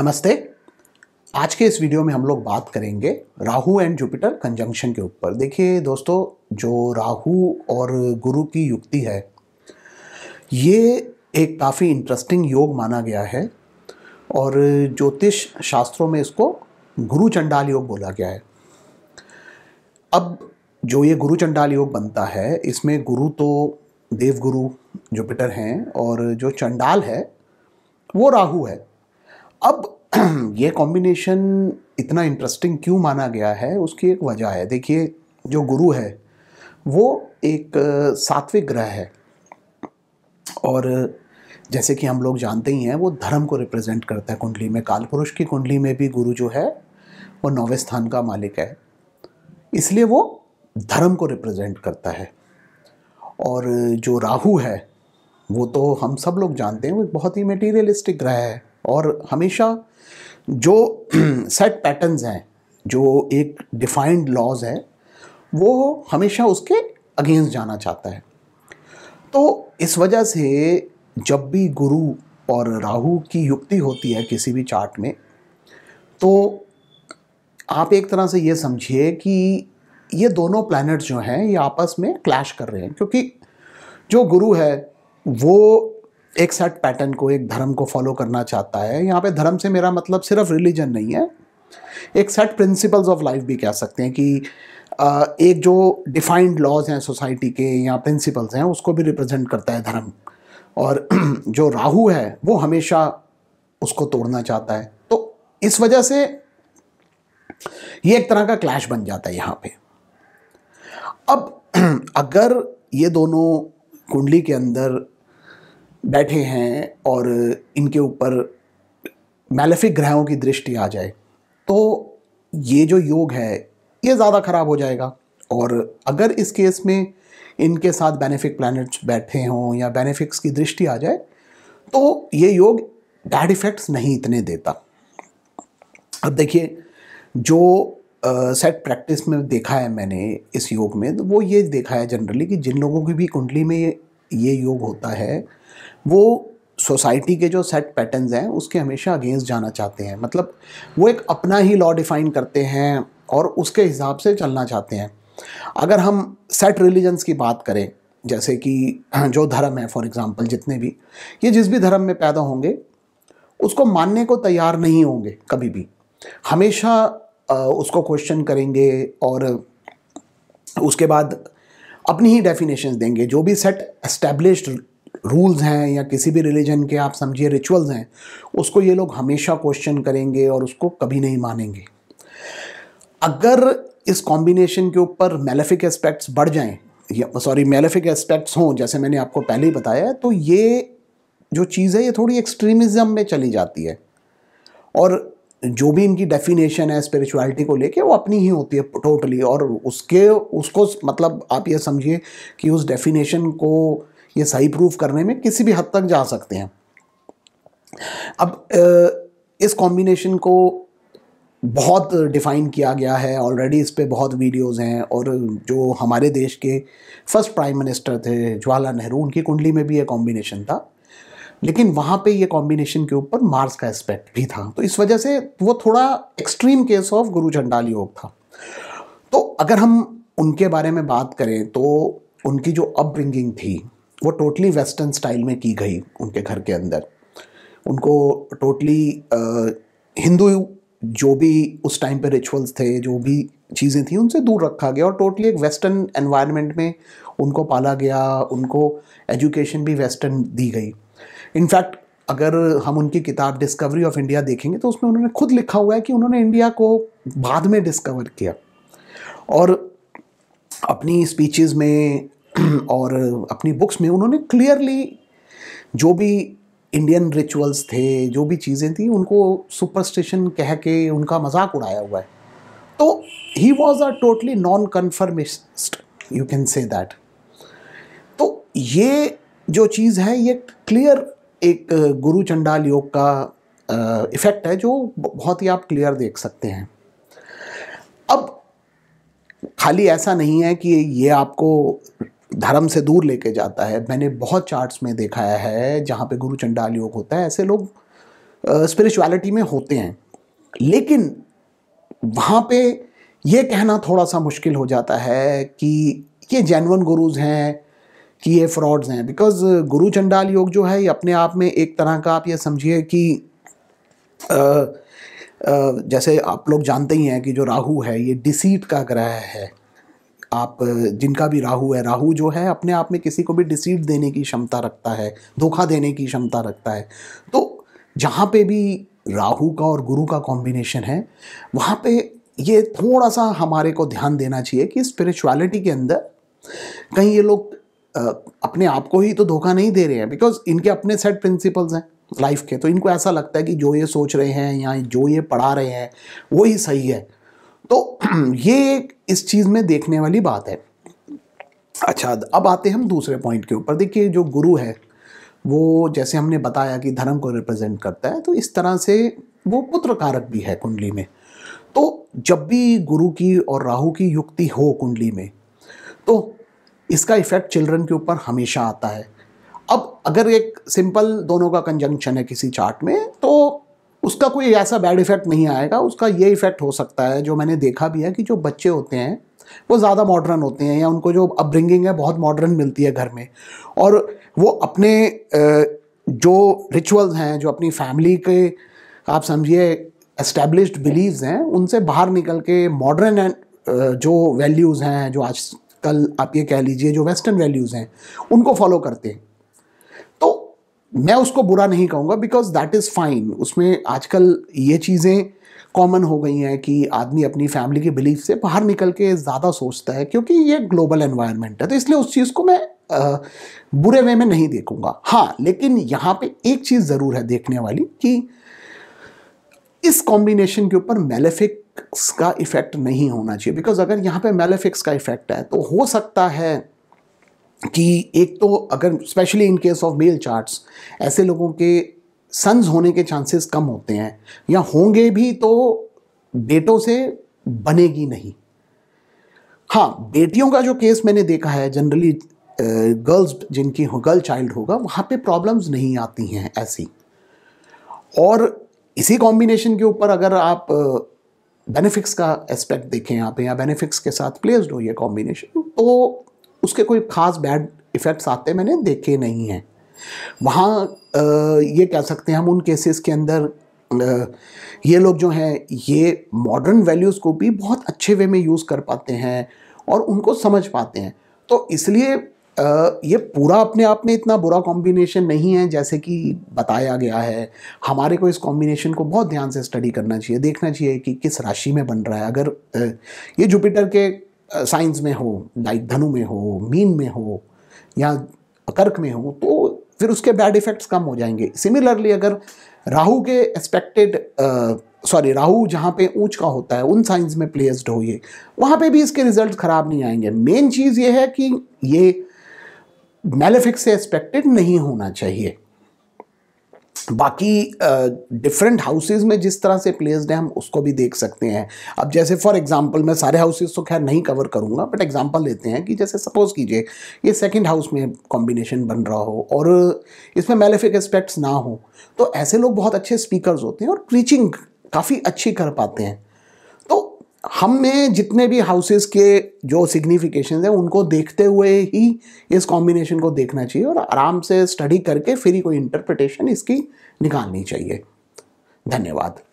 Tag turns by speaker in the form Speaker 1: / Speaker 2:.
Speaker 1: नमस्ते आज के इस वीडियो में हम लोग बात करेंगे राहु एंड जुपिटर कंजंक्शन के ऊपर देखिए दोस्तों जो राहु और गुरु की युक्ति है ये एक काफ़ी इंटरेस्टिंग योग माना गया है और ज्योतिष शास्त्रों में इसको गुरु चंडाल योग बोला गया है अब जो ये गुरु चंडाल योग बनता है इसमें गुरु तो देवगुरु जुपिटर हैं और जो चंडाल है वो राहु है अब ये कॉम्बिनेशन इतना इंटरेस्टिंग क्यों माना गया है उसकी एक वजह है देखिए जो गुरु है वो एक सात्विक ग्रह है और जैसे कि हम लोग जानते ही हैं वो धर्म को रिप्रेजेंट करता है कुंडली में कालपुरुष की कुंडली में भी गुरु जो है वो नौवे स्थान का मालिक है इसलिए वो धर्म को रिप्रेजेंट करता है और जो राहु है वो तो हम सब लोग जानते हैं वो बहुत ही मटीरियलिस्टिक ग्रह है और हमेशा जो सेट पैटर्न्स हैं जो एक डिफाइंड लॉज है वो हमेशा उसके अगेंस्ट जाना चाहता है तो इस वजह से जब भी गुरु और राहु की युक्ति होती है किसी भी चार्ट में तो आप एक तरह से ये समझिए कि ये दोनों प्लैनेट्स जो हैं ये आपस में क्लैश कर रहे हैं क्योंकि जो गुरु है वो एक सेट पैटर्न को एक धर्म को फॉलो करना चाहता है यहाँ पे धर्म से मेरा मतलब सिर्फ रिलीजन नहीं है एक सेट प्रिंसिपल्स ऑफ लाइफ भी कह सकते हैं कि एक जो डिफाइंड लॉज हैं सोसाइटी के या प्रिंसिपल्स हैं उसको भी रिप्रेजेंट करता है धर्म और जो राहु है वो हमेशा उसको तोड़ना चाहता है तो इस वजह से ये एक तरह का क्लैश बन जाता है यहाँ पे अब अगर ये दोनों कुंडली के अंदर बैठे हैं और इनके ऊपर मैलफिक ग्रहों की दृष्टि आ जाए तो ये जो योग है ये ज़्यादा ख़राब हो जाएगा और अगर इस केस में इनके साथ बेनिफिक प्लैनेट्स बैठे हों या बेनिफिक्स की दृष्टि आ जाए तो ये योग बैड इफ़ेक्ट्स नहीं इतने देता अब देखिए जो सेट uh, प्रैक्टिस में देखा है मैंने इस योग में तो वो ये देखा है जनरली कि जिन लोगों की भी कुंडली में ये ये योग होता है वो सोसाइटी के जो सेट पैटर्न्स हैं उसके हमेशा अगेंस्ट जाना चाहते हैं मतलब वो एक अपना ही लॉ डिफाइन करते हैं और उसके हिसाब से चलना चाहते हैं अगर हम सेट रिलीजन्स की बात करें जैसे कि जो धर्म है फॉर एग्ज़ाम्पल जितने भी ये जिस भी धर्म में पैदा होंगे उसको मानने को तैयार नहीं होंगे कभी भी हमेशा उसको क्वेश्चन करेंगे और उसके बाद अपनी ही डेफिनेशन देंगे जो भी सेट एस्टेब्लिश रूल्स हैं या किसी भी रिलीजन के आप समझिए रिचुअल्स हैं उसको ये लोग हमेशा क्वेश्चन करेंगे और उसको कभी नहीं मानेंगे अगर इस कॉम्बिनेशन के ऊपर मेलेफिक एस्पेक्ट्स बढ़ जाएं या सॉरी मेलेफिक एस्पेक्ट्स हों जैसे मैंने आपको पहले ही बताया तो ये जो चीज़ है ये थोड़ी एक्सट्रीमिज्म में चली जाती है और जो भी इनकी डेफिनेशन है स्पिरिचुअलिटी को लेके वो अपनी ही होती है टोटली और उसके उसको मतलब आप ये समझिए कि उस डेफिनेशन को ये सही प्रूफ करने में किसी भी हद तक जा सकते हैं अब इस कॉम्बिनेशन को बहुत डिफ़ाइन किया गया है ऑलरेडी इस पर बहुत वीडियोस हैं और जो हमारे देश के फर्स्ट प्राइम मिनिस्टर थे जवाहरलाल नेहरू उनकी कुंडली में भी ये कॉम्बिनेशन था लेकिन वहाँ पे ये कॉम्बिनेशन के ऊपर मार्स का एस्पेक्ट भी था तो इस वजह से वो थोड़ा एक्सट्रीम केस ऑफ गुरु चंडाल योग था तो अगर हम उनके बारे में बात करें तो उनकी जो अपब्रिंगिंग थी वो टोटली वेस्टर्न स्टाइल में की गई उनके घर के अंदर उनको टोटली हिंदू जो भी उस टाइम पे रिचुअल्स थे जो भी चीज़ें थी उनसे दूर रखा गया और टोटली एक वेस्टर्न एनवायरनमेंट में उनको पाला गया उनको एजुकेशन भी वेस्टर्न दी गई इनफैक्ट अगर हम उनकी किताब डिस्कवरी ऑफ इंडिया देखेंगे तो उसमें उन्होंने खुद लिखा हुआ है कि उन्होंने इंडिया को बाद में डिस्कवर किया और अपनी स्पीचेस में और अपनी बुक्स में उन्होंने क्लियरली जो भी इंडियन रिचुअल्स थे जो भी चीज़ें थी उनको सुपरस्टिशन कह के उनका मजाक उड़ाया हुआ है तो he was a totally non conformist you can say that तो ये जो चीज़ है ये क्लियर एक गुरु चंडाल योग का इफ़ेक्ट है जो बहुत ही आप क्लियर देख सकते हैं अब खाली ऐसा नहीं है कि ये आपको धर्म से दूर लेके जाता है मैंने बहुत चार्ट्स में देखा है जहाँ पे गुरु चंडाल योग होता है ऐसे लोग स्पिरिचुअलिटी में होते हैं लेकिन वहाँ पे ये कहना थोड़ा सा मुश्किल हो जाता है कि ये जैनवन गुरुज हैं कि ये फ्रॉड्स हैं बिकॉज गुरु चंडाल योग जो है ये अपने आप में एक तरह का आप ये समझिए कि uh, uh, जैसे आप लोग जानते ही हैं कि जो राहु है ये डिसीट का ग्रह है आप uh, जिनका भी राहु है राहु जो है अपने आप में किसी को भी डिसीट देने की क्षमता रखता है धोखा देने की क्षमता रखता है तो जहाँ पे भी राहु का और गुरु का कॉम्बिनेशन है वहाँ पे ये थोड़ा सा हमारे को ध्यान देना चाहिए कि स्पिरिचुअलिटी के अंदर कहीं ये लोग अपने आप को ही तो धोखा नहीं दे रहे हैं बिकॉज इनके अपने सेट प्रिंसिपल्स हैं लाइफ के तो इनको ऐसा लगता है कि जो ये सोच रहे हैं या जो ये पढ़ा रहे हैं वो ही सही है तो ये एक इस चीज़ में देखने वाली बात है अच्छा अब आते हैं हम दूसरे पॉइंट के ऊपर देखिए जो गुरु है वो जैसे हमने बताया कि धर्म को रिप्रेजेंट करता है तो इस तरह से वो पुत्र कारक भी है कुंडली में तो जब भी गुरु की और राहु की युक्ति हो कुंडली में तो इसका इफ़ेक्ट चिल्ड्रन के ऊपर हमेशा आता है अब अगर एक सिंपल दोनों का कंजंक्शन है किसी चार्ट में तो उसका कोई ऐसा बैड इफ़ेक्ट नहीं आएगा उसका ये इफ़ेक्ट हो सकता है जो मैंने देखा भी है कि जो बच्चे होते हैं वो ज़्यादा मॉडर्न होते हैं या उनको जो अपब्रिंगिंग है बहुत मॉडर्न मिलती है घर में और वो अपने जो रिचुअल्स हैं जो अपनी फैमिली के आप समझिए एस्टेब्लिश्ड बिलीव्स हैं उनसे बाहर निकल के मॉडर्न जो वैल्यूज़ हैं जो आज कल आप ये कह लीजिए जो वेस्टर्न वैल्यूज़ हैं उनको फॉलो करते हैं तो मैं उसको बुरा नहीं कहूँगा बिकॉज दैट इज़ फाइन उसमें आजकल ये चीज़ें कॉमन हो गई हैं कि आदमी अपनी फैमिली के बिलीफ से बाहर निकल के ज़्यादा सोचता है क्योंकि ये ग्लोबल एनवायरनमेंट है तो इसलिए उस चीज़ को मैं आ, बुरे वे में नहीं देखूंगा हाँ लेकिन यहाँ पे एक चीज़ ज़रूर है देखने वाली कि इस कॉम्बिनेशन के ऊपर मेलेफिक मेलेफिक्स का इफ़ेक्ट नहीं होना चाहिए बिकॉज अगर यहाँ पे मेलेफिक्स का इफ़ेक्ट है तो हो सकता है कि एक तो अगर specially in case of male charts ऐसे लोगों के सन्स होने के चांसेस कम होते हैं या होंगे भी तो बेटों से बनेगी नहीं हाँ बेटियों का जो केस मैंने देखा है जनरली गर्ल्स जिनकी हो गर्ल चाइल्ड होगा वहाँ पे प्रॉब्लम्स नहीं आती हैं ऐसी और इसी कॉम्बिनेशन के ऊपर अगर आप बेनिफिक्स का एस्पेक्ट देखें यहाँ पे या बेनिफिक्स के साथ प्लेस्ड हो ये कॉम्बिनेशन तो उसके कोई ख़ास बैड इफ़ेक्ट्स आते मैंने देखे नहीं हैं वहाँ ये कह सकते हैं हम उन केसेस के अंदर ये लोग जो हैं ये मॉडर्न वैल्यूज़ को भी बहुत अच्छे वे में यूज़ कर पाते हैं और उनको समझ पाते हैं तो इसलिए ये पूरा अपने आप में इतना बुरा कॉम्बिनेशन नहीं है जैसे कि बताया गया है हमारे को इस कॉम्बिनेशन को बहुत ध्यान से स्टडी करना चाहिए देखना चाहिए कि किस राशि में बन रहा है अगर ये जुपिटर के साइंस में हो लाइक धनु में हो मीन में हो या कर्क में हो तो फिर उसके बैड इफ़ेक्ट्स कम हो जाएंगे सिमिलरली अगर राहु के एक्सपेक्टेड सॉरी राहु जहाँ पे ऊंच का होता है उन साइंस में प्लेस्ड हो ये वहाँ पे भी इसके रिजल्ट ख़राब नहीं आएंगे मेन चीज़ ये है कि ये मेलेफिक से एक्सपेक्टेड नहीं होना चाहिए बाकी डिफरेंट uh, हाउसेज में जिस तरह से प्लेस्ड है हम उसको भी देख सकते हैं अब जैसे फॉर एग्जांपल मैं सारे हाउसेज तो खैर नहीं कवर करूंगा बट एग्जांपल लेते हैं कि जैसे सपोज़ कीजिए ये सेकंड हाउस में कॉम्बिनेशन बन रहा हो और इसमें मेलेफिक एस्पेक्ट्स ना हो तो ऐसे लोग बहुत अच्छे स्पीकर होते हैं और प्रीचिंग काफ़ी अच्छी कर पाते हैं हम में जितने भी हाउसेस के जो सिग्निफिकेशन है उनको देखते हुए ही इस कॉम्बिनेशन को देखना चाहिए और आराम से स्टडी करके फिर ही कोई इंटरप्रिटेशन इसकी निकालनी चाहिए धन्यवाद